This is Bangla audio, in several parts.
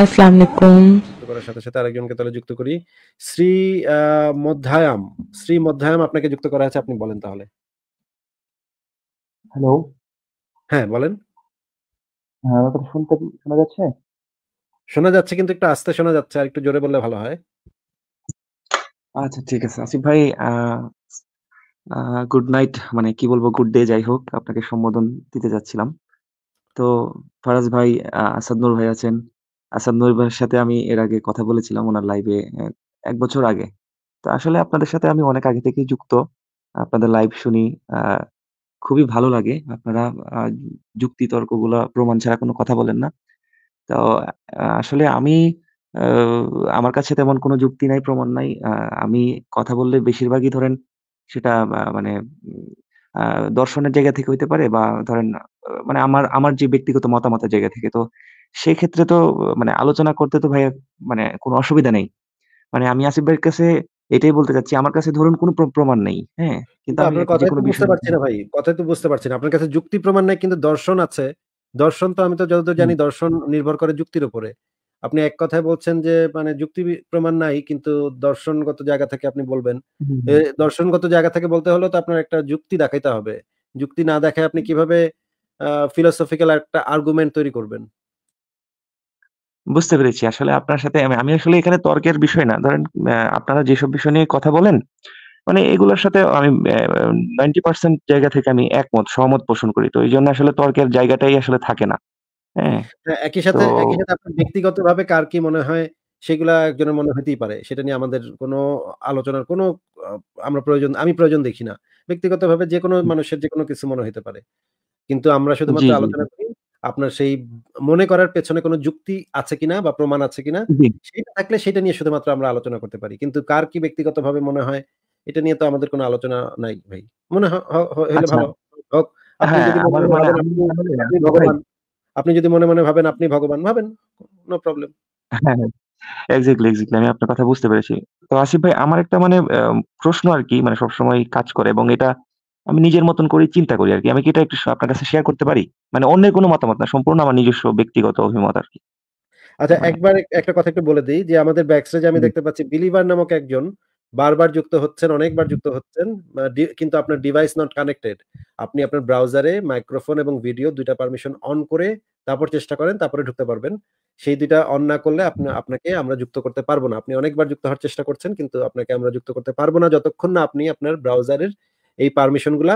আসসালামু আলাইকুম করার সাথে সাথে আরেকজনকে তাহলে যুক্ত করি শ্রী মধ্যায়াম শ্রী মধ্যায়াম আপনাকে যুক্ত করা আছে আপনি বলেন তাহলে হ্যালো হ্যাঁ বলেন হ্যাঁ শুনতে শোনা যাচ্ছে শোনা যাচ্ছে কিন্তু একটু আস্তে শোনা যাচ্ছে আর একটু জোরে বললে ভালো হয় আচ্ছা ঠিক আছে আসিফ ভাই গুড নাইট মানে কি বলবো গুড ডে যাই হোক আপনাকে সম্বোধন দিতে যাচ্ছিলাম তো ফারাজ ভাই আসাদ নূর ভাই আছেন আহসান নূরি সাথে আমি এর আগে কথা বলেছিলাম ওনার লাইভে এ বছর আগে। তো আসলে আপনাদের সাথে আমি অনেক আগে থেকেই যুক্ত। আপনাদের লাইভ শুনি। খুবই ভালো লাগে। আপনারা আ যুক্তি গুলা প্রমাণ ছাড়া কোনো কথা বলেন না। তো আসলে আমি আমার কাছে তেমন কোনো যুক্তি নাই, প্রমাণ নাই। আমি কথা বললে বেশিরভাগই ধরেন সেটা মানে দর্শনের জায়গা থেকে হইতে পারে বা ধরেন মানে আমার আমার যে ব্যক্তিগত মতামতের জায়গা থেকে। তো সেক্ষেত্রে তো মানে আলোচনা করতে তো ভাইয়া মানে কোনো অসুবিধা নেই। মানে আমি আসিফ ভাইয়ের কাছে এটাই বলতে চাচ্ছি। আমার কাছে ধরুন কোনো প্রমাণ নেই, হ্যাঁ? কিন্তু কিন্তু আমি আপনার বুঝতে পারছেন পারছি না ভাই। কথাই তো বুঝতে পারছি না। আপনার কাছে যুক্তি প্রমাণ নাই কিন্তু দর্শন আছে। দর্শন তো আমি তো যতদূর জানি দর্শন নির্ভর করে যুক্তির উপরে। আপনি এক কথায় বলছেন যে মানে যুক্তি প্রমাণ নাই কিন্তু দর্শনগত জায়গা থেকে আপনি বলবেন। দর্শনগত জায়গা থেকে বলতে হলো তো আপনার একটা যুক্তি দেখাইতে হবে। যুক্তি না দেখায় আপনি কিভাবে ফিলোসফিক্যাল একটা আর্গুমেন্ট তৈরি করবেন? বুঝতে পেরেছি। আসলে আপনার সাথে আমি আসলে এখানে তর্কের বিষয় না। ধরেন আপনারা যেসব বিষয় নিয়ে কথা বলেন, মানে এগুলোর সাথে আমি নাইনটি পার্সেন্ট জায়গা থেকে আমি একমত, সহমত পোষণ করি। তো এই জন্য আসলে তর্কের জায়গাটাই আসলে থাকে না। হ্যাঁ? একই সাথে একই সাথে আপনার ব্যক্তিগত ভাবে কার কি মনে হয়, সেগুলা একজনের মনে হতেই পারে। সেটা নিয়ে আমাদের কোনো আলোচনার কোনো আমরা প্রয়োজন আমি প্রয়োজন দেখি না। ব্যক্তিগত ভাবে যে কোনো মানুষের যে কোনো কিছু মনে হতে পারে। কিন্তু আমরা শুধুমাত্র আলোচনা করি আপনার সেই মনে করার পেছনে কোনো যুক্তি আছে কিনা বা প্রমাণ আছে কিনা সেটা থাকলে সেটা নিয়ে শুধুমাত্র আমরা আলোচনা করতে পারি কিন্তু কার কি ব্যক্তিগতভাবে মনে হয় এটা নিয়ে তো আমাদের কোনো আলোচনা নাই ভাই মনে হলে আচ্ছা। ভালো হোক হ্যাঁ, মানে মানে আপনি যদি মনে মনে ভাবেন আপনি ভগবান ভাবেন নো প্রবলেম এক্স্যাক্টলি এক্স্যাক্টলি আমি আপনার কথা বুঝতে পেরেছি তো আসিফ ভাই আমার একটা মানে প্রশ্ন আর কি মানে সবসময় কাজ করে এবং এটা আমি নিজের মতন করে চিন্তা করি আর কি আমি কি এটা একটু আপনার কাছে শেয়ার করতে পারি মানে অন্যের কোনো মতামত না সম্পূর্ণ আমার নিজস্ব ব্যক্তিগত অভিমত আর কি আচ্ছা হ্যাঁ। একবার একটা কথা একটু বলে দিই যে আমাদের ব্যাকস্টেজে আমি দেখতে পাচ্ছি বিলিভার নামক একজন বারবার যুক্ত হচ্ছেন অনেকবার যুক্ত হচ্ছেন কিন্তু আপনার ডিভাইস নট কানেক্টেড আপনি আপনার ব্রাউজারে মাইক্রোফোন এবং ভিডিও দুইটা পারমিশন অন করে তারপর চেষ্টা করেন তারপরে ঢুকতে পারবেন সেই দুইটা অন না করলে আপনাকে আমরা যুক্ত করতে পারবো না আপনি অনেকবার যুক্ত হওয়ার চেষ্টা করছেন কিন্তু আপনাকে আমরা যুক্ত করতে পারবো না যতক্ষণ না আপনি আপনার ব্রাউজারের এই পারমিশনগুলা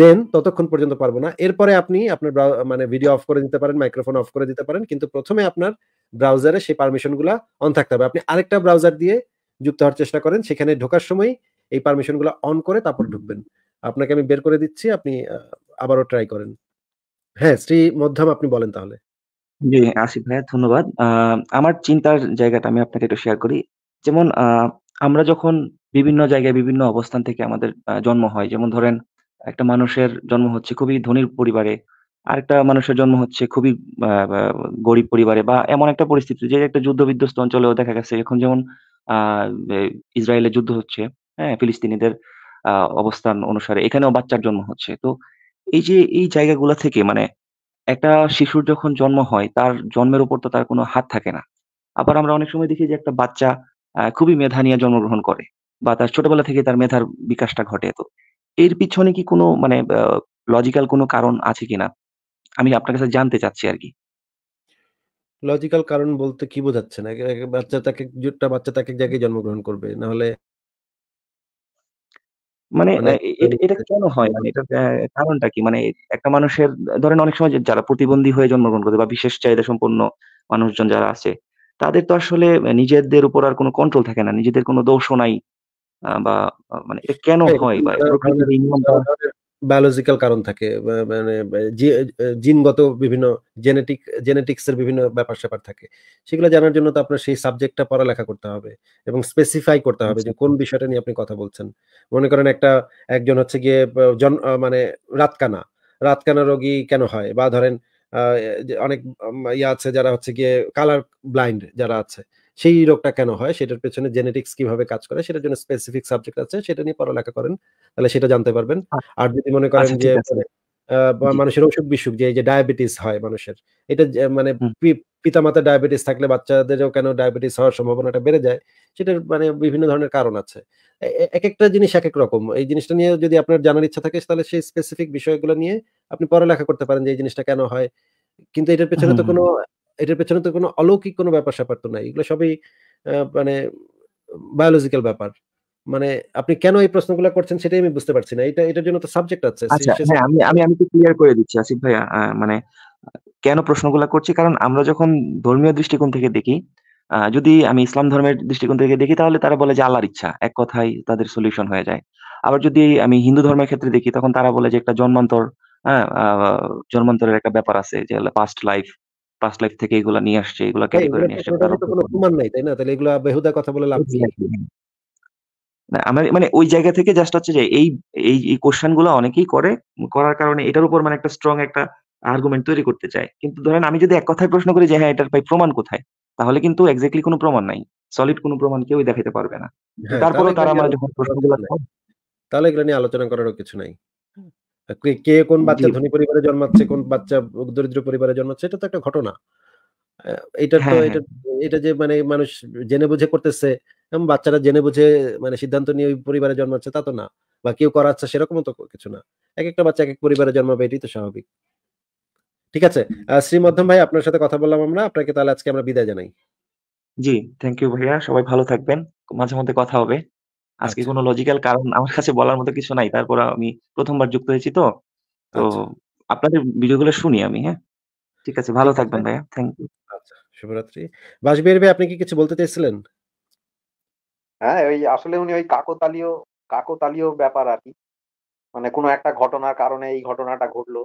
দেন ততক্ষণ পর্যন্ত পারবো না এরপরে আপনি আপনার মানে ভিডিও অফ করে দিতে পারেন মাইক্রোফোন অফ করে দিতে পারেন কিন্তু প্রথমে আপনার ব্রাউজারে সেই পারমিশনগুলো অন থাকতে হবে আপনি আরেকটা ব্রাউজার দিয়ে যুক্ত হওয়ার চেষ্টা করেন সেখানে ঢোকার সময় এই পারমিশনগুলো অন করে তারপর ঢুকবেন আপনাকে আমি বের করে দিচ্ছি আপনি আবারও ট্রাই করেন হ্যাঁ শ্রী মধ্যম আপনি বলেন তাহলে জি আসিফ ভাইয়া ধন্যবাদ আমার চিন্তার জায়গাটা আমি আপনাকে একটু শেয়ার করি যেমন আমরা যখন বিভিন্ন জায়গায় বিভিন্ন অবস্থান থেকে আমাদের জন্ম হয় যেমন ধরেন একটা মানুষের জন্ম হচ্ছে খুবই ধনীর পরিবারে আরেকটা মানুষের জন্ম হচ্ছে খুবই গরিব পরিবারে বা এমন একটা পরিস্থিতি যে একটা যুদ্ধ বিধ্বস্ত অঞ্চলেও দেখা গেছে এখন যেমন আহ ইসরায়েলে যুদ্ধ হচ্ছে হ্যাঁ ফিলিস্তিনিদের অবস্থান অনুসারে এখানেও বাচ্চার জন্ম হচ্ছে তো এই যে এই জায়গাগুলো থেকে মানে একটা শিশুর যখন জন্ম হয় তার জন্মের উপর তো তার কোনো হাত থাকে না আবার আমরা অনেক সময় দেখি যে একটা বাচ্চা খুবই মেধা নিয়ে জন্মগ্রহণ করে বা তার ছোটবেলা থেকে তার মেধার বিকাশটা ঘটে তো এর পিছনে কি কোনো মানে লজিক্যাল কোনো কারণ আছে কিনা আমি আপনার কাছে জানতে চাচ্ছি আর কি লজিক্যাল কারণ বলতে কি বোঝাচ্ছে না বাচ্চা তাকে জোটটা বাচ্চা তাকে জায়গায় জন্মগ্রহণ করবে না হলে মানে, মানে এটা কেন হয় মানে এটা কারণটা কি মানে একটা মানুষের ধরেন অনেক সময় যারা প্রতিবন্ধী হয়ে জন্মগ্রহণ করে বা বিশেষ চাহিদা সম্পন্ন মানুষজন যারা আছে তাদের তো আসলে নিজেদের উপর আর কোনো কন্ট্রোল থাকে না নিজেদের কোনো দোষও নাই মানে হ্যাঁ, বা মানে এটা কেন হয় বা বায়োলজিক্যাল কারণ থাকে মানে জিনগত বিভিন্ন জেনেটিক জেনেটিক্স এর বিভিন্ন ব্যাপার স্যাপার থাকে সেগুলো জানার জন্য তো আপনার সেই সাবজেক্টটা পড়ালেখা করতে হবে এবং স্পেসিফাই করতে হবে যে কোন বিষয়টা নিয়ে আপনি কথা বলছেন মনে করেন একটা একজন হচ্ছে গিয়ে মানে রাতকানা রাতকানা রোগী কেন হয় বা ধরেন অনেক ইয়ে আছে যারা হচ্ছে গিয়ে কালার ব্লাইন্ড যারা আছে সেই রোগটা কেন হয় সেটার পেছনে জেনেটিক্স কিভাবে কাজ করে সেটার জন্য স্পেসিফিক সাবজেক্ট আছে সেটা নিয়ে পড়ালেখা করেন তাহলে সেটা জানতে পারবেন হ্যাঁ। আর যদি মনে করেন আচ্ছা, যে মানুষের অসুখ বিসুখ যে যে ডায়াবেটিস হয় মানুষের এটা মানে পিতামাতা ডায়াবেটিস থাকলে বাচ্চাদেরও কেন ডায়াবেটিস হওয়ার সম্ভাবনাটা বেড়ে যায় সেটার মানে বিভিন্ন ধরনের কারণ আছে এক একটা জিনিস এক এক রকম এই জিনিসটা নিয়ে যদি আপনার জানার ইচ্ছা থাকে তাহলে সেই স্পেসিফিক বিষয়গুলো নিয়ে আপনি পড়ালেখা করতে পারেন যে এই জিনিসটা কেন হয় কিন্তু এটার পেছনে তো কোনো এটার পেছনে তো কোনো অলৌকিক কোনো ব্যাপার স্যাপার তো নাই এগুলো সবই মানে বায়োলজিক্যাল ব্যাপার মানে আপনি কেন এই প্রশ্নগুলো করছেন সেটাই আমি বুঝতে পারছি না এটা এটার জন্য তো সাবজেক্ট আছে আচ্ছা, হ্যাঁ, আমি আমি আমি তো ক্লিয়ার করে দিচ্ছি আসিফ ভাই মানে কেন প্রশ্নগুলো করছি কারণ আমরা যখন ধর্মীয় দৃষ্টিকোণ থেকে দেখি যদি আমি ইসলাম ধর্মের দৃষ্টিকোণ থেকে দেখি তাহলে তারা বলে যে আল্লাহর ইচ্ছা এক কথাই তাদের সলিউশন হয়ে যায় আবার যদি আমি হিন্দু ধর্মের ক্ষেত্রে দেখি তখন তারা বলে যে একটা জন্মান্তর হ্যাঁ জন্মান্তরের একটা ব্যাপার আছে যে পাস্ট লাইফ পাস্ট লাইফ থেকে এগুলা নিয়ে আসছে এগুলা ক্যারি করে নিয়ে আসছে কোনো প্রমাণ নাই তাই না তাহলে এগুলা বেহুদা কথা বলে লাভ হ্যাঁ। আমার মানে ওই জায়গা থেকে জাস্ট হচ্ছে যে এই এই এই কোশ্চেন গুলো অনেকেই করে করার কারণে এটার উপর মানে একটা স্ট্রং একটা আর্গুমেন্ট তৈরি করতে চায় কিন্তু ধরেন আমি যদি এক কথায় প্রশ্ন করি যে হ্যাঁ এটার ভাই প্রমাণ কোথায় তাহলে কিন্তু এক্স্যাক্টলি কোনো প্রমাণ নাই সলিড কোনো প্রমাণ কেউ দেখাতে পারবে না হ্যাঁ, তারপরে তারা আমার মানে যখন প্রশ্নগুলো তাহলে এগুলো নিয়ে আলোচনা করারও কিছু নাই কে কোন বাচ্চা ধনী পরিবারে জন্মাচ্ছে কোন বাচ্চা দরিদ্র পরিবারে জন্মাচ্ছে এটা তো একটা ঘটনা এটা তো হ্যাঁ, এটা হ্যাঁ। এটা যে মানে মানুষ জেনে বুঝে করতেছে এবং বাচ্চারা জেনে বুঝে মানে সিদ্ধান্ত নিয়ে ওই পরিবারে জন্মাচ্ছে তা তো না বা কেউ করাচ্ছে সেরকম তো কিছু না এক একটা বাচ্চা এক এক পরিবারে জন্মাবে এটাই তো স্বাভাবিক ঠিক আছে শ্রী মধ্যম ভাই আপনার সাথে কথা বললাম আমরা আপনাকে তাহলে আজকে আমরা বিদায় জানাই জি থ্যাংক ইউ ভাইয়া সবাই ভালো থাকবেন মাঝে মধ্যে কথা হবে আচ্ছা। আজকে কোনো লজিক্যাল কারণ আমার কাছে বলার মতো কিছু নাই। তারপর আমি প্রথমবার যুক্ত হয়েছি তো। তো তো আচ্ছা। আপনাদের ভিডিওগুলো শুনি আমি, হ্যাঁ? ঠিক আছে, ভালো থাকবেন ভাইয়া। Thank you. আচ্ছা, শুভরাত্রি। বাশবির ভাই আপনি কি কিছু বলতে চাইছিলেন? হ্যাঁ, ওই আসলে উনি ওই কাকোতালিও কাকোতালিও ব্যাপার আর কি মানে কোনো একটা ঘটনার কারণে এই ঘটনাটা ঘটলো।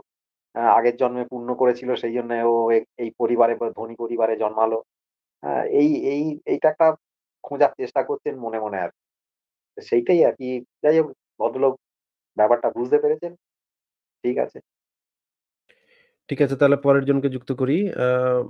আগের জন্মে পূর্ণ করেছিল সেই জন্য ও এই পরিবারে বা ধনী পরিবারে জন্মালো। হ্যাঁ, এই এই এইটা একটা খোঁজার চেষ্টা করছেন মনে, মনে আর কি সেইটাই আর কি যাই হোক ভদ্রলোক ব্যাপারটা বুঝতে পেরেছেন ঠিক আছে ঠিক আছে তাহলে পরের জনকে যুক্ত করি আহ